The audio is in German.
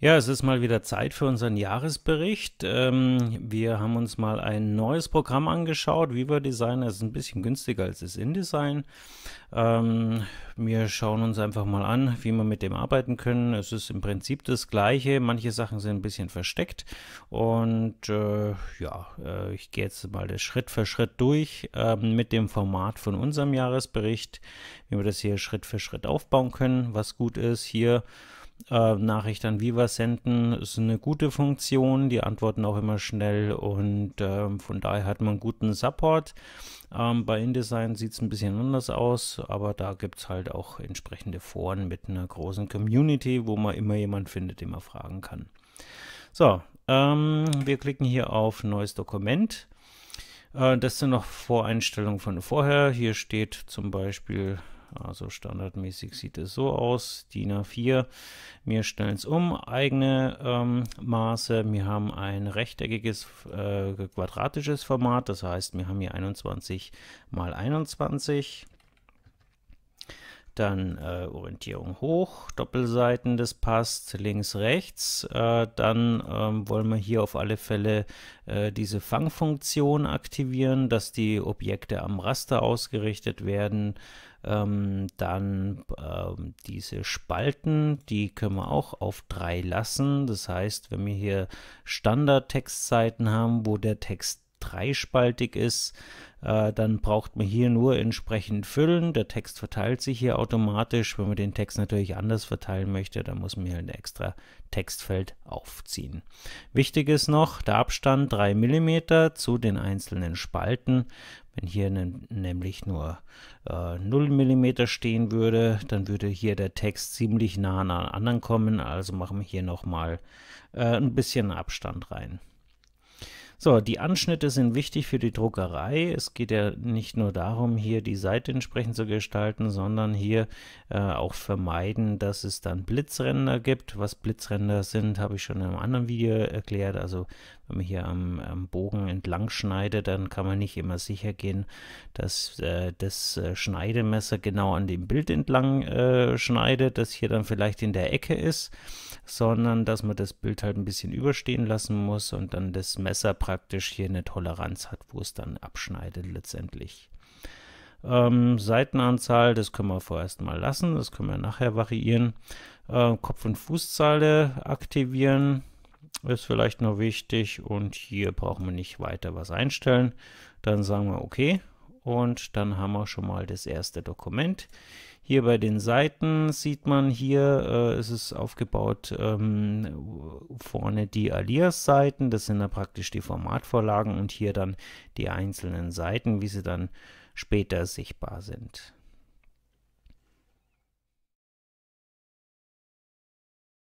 Ja, es ist mal wieder Zeit für unseren Jahresbericht. Ähm, wir haben uns mal ein neues Programm angeschaut. Viva Design ist ein bisschen günstiger als das InDesign. Ähm, wir schauen uns einfach mal an, wie wir mit dem arbeiten können. Es ist im Prinzip das Gleiche. Manche Sachen sind ein bisschen versteckt. Und äh, ja, äh, ich gehe jetzt mal das Schritt für Schritt durch äh, mit dem Format von unserem Jahresbericht, wie wir das hier Schritt für Schritt aufbauen können, was gut ist hier. Äh, Nachricht an Viva senden ist eine gute Funktion. Die antworten auch immer schnell und äh, von daher hat man guten Support. Ähm, bei InDesign sieht es ein bisschen anders aus, aber da gibt es halt auch entsprechende Foren mit einer großen Community, wo man immer jemand findet, den man fragen kann. So, ähm, wir klicken hier auf Neues Dokument. Äh, das sind noch Voreinstellungen von vorher. Hier steht zum Beispiel also standardmäßig sieht es so aus, DIN A4. Wir stellen es um, eigene ähm, Maße. Wir haben ein rechteckiges, äh, quadratisches Format, das heißt, wir haben hier 21 mal 21. Dann äh, Orientierung hoch, Doppelseiten, das passt, links, rechts. Äh, dann ähm, wollen wir hier auf alle Fälle äh, diese Fangfunktion aktivieren, dass die Objekte am Raster ausgerichtet werden. Ähm, dann ähm, diese Spalten, die können wir auch auf 3 lassen. Das heißt, wenn wir hier Standard-Textseiten haben, wo der Text dreispaltig ist, äh, dann braucht man hier nur entsprechend füllen. Der Text verteilt sich hier automatisch. Wenn man den Text natürlich anders verteilen möchte, dann muss man hier ein extra Textfeld aufziehen. Wichtig ist noch der Abstand 3 mm zu den einzelnen Spalten. Wenn hier nämlich nur äh, 0 mm stehen würde, dann würde hier der Text ziemlich nah an anderen kommen. Also machen wir hier nochmal äh, ein bisschen Abstand rein. So, die Anschnitte sind wichtig für die Druckerei. Es geht ja nicht nur darum, hier die Seite entsprechend zu gestalten, sondern hier äh, auch vermeiden, dass es dann Blitzränder gibt. Was Blitzränder sind, habe ich schon in einem anderen Video erklärt. Also wenn man hier am, am Bogen entlang schneidet, dann kann man nicht immer sicher gehen, dass äh, das äh, Schneidemesser genau an dem Bild entlang äh, schneidet, das hier dann vielleicht in der Ecke ist, sondern dass man das Bild halt ein bisschen überstehen lassen muss und dann das Messer praktisch hier eine Toleranz hat, wo es dann abschneidet letztendlich. Ähm, Seitenanzahl, das können wir vorerst mal lassen, das können wir nachher variieren. Äh, Kopf- und Fußzahle aktivieren ist vielleicht nur wichtig und hier brauchen wir nicht weiter was einstellen. Dann sagen wir OK und dann haben wir schon mal das erste Dokument. Hier bei den Seiten sieht man hier, äh, ist es aufgebaut ähm, vorne die Alias-Seiten, das sind dann praktisch die Formatvorlagen und hier dann die einzelnen Seiten, wie sie dann später sichtbar sind.